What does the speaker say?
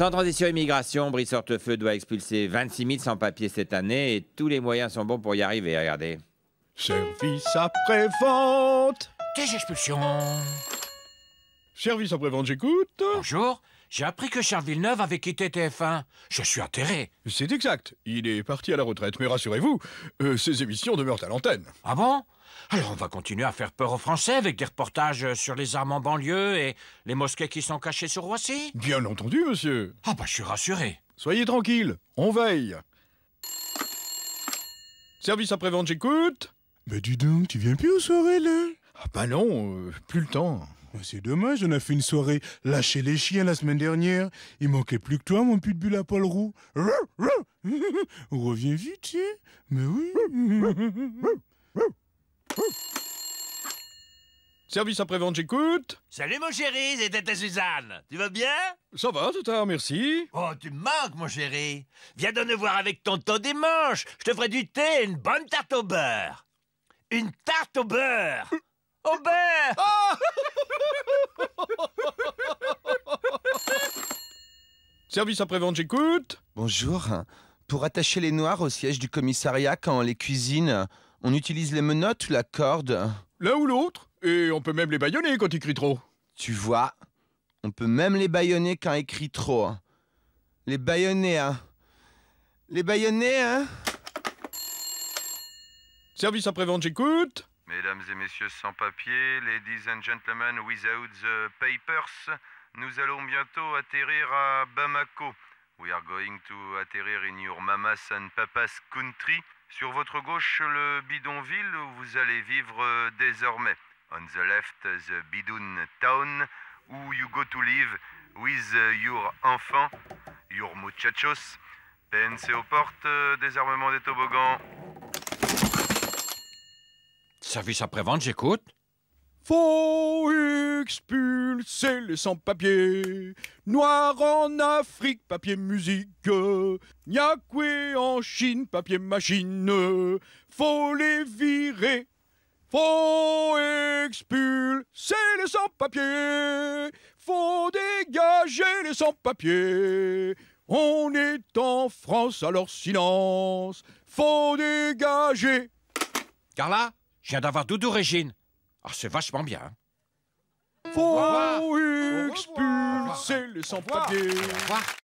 Sans transition immigration, Brice Hortefeux doit expulser 26 000 sans-papiers cette année et tous les moyens sont bons pour y arriver, regardez. Service après-vente Des expulsions Service après-vente, j'écoute. Bonjour, j'ai appris que Charles Villeneuve avait quitté TF1. Je suis atterré. C'est exact. Il est parti à la retraite, mais rassurez-vous, euh, ses émissions demeurent à l'antenne. Ah bon Alors on va continuer à faire peur aux Français avec des reportages sur les armes en banlieue et les mosquées qui sont cachées sur Roissy Bien entendu, monsieur. Ah bah je suis rassuré. Soyez tranquille, on veille. Service après-vente, j'écoute. Mais dis donc, tu viens plus au soirées, là Ah bah non, euh, plus le temps. Bah, c'est dommage, on a fait une soirée lâcher les chiens la semaine dernière. Il manquait plus que toi, mon bulle à poil roux. Reviens vite, tiens. Mais oui. Service après-vente, j'écoute. Salut mon chéri, c'était ta Suzanne. Tu vas bien Ça va, tout à merci. Oh, tu me manques, mon chéri. Viens de voir avec tonton dimanche. Je te ferai du thé et une bonne tarte au beurre. Une tarte au beurre euh. Au beurre ah Service après-vente, j'écoute. Bonjour. Pour attacher les noirs au siège du commissariat quand on les cuisine, on utilise les menottes ou la corde L'un ou l'autre. Et on peut même les baïonner quand ils crient trop. Tu vois On peut même les baïonner quand il crient trop. Les baïonner, hein Les baïonner, hein Service après-vente, j'écoute. Mesdames et messieurs sans papier, ladies and gentlemen without the papers, nous allons bientôt atterrir à Bamako. We are going to atterrir in your mama's and papa's country. Sur votre gauche, le bidonville où vous allez vivre euh, désormais. On the left, the bidon town où you go to live with euh, your enfants, your muchachos. PNC aux portes, euh, désarmement des toboggans. Service après-vente, j'écoute. Faut expulser les sans-papiers, Noir en Afrique, papier musique, Nyakwe en Chine, papier machine, faut les virer. Faut expulser les sans-papiers, faut dégager les sans-papiers. On est en France, alors silence, faut dégager. Carla, là, je viens d'avoir tout d'origine ah, c'est vachement bien. Hein. Faut expulser les sans-papiers.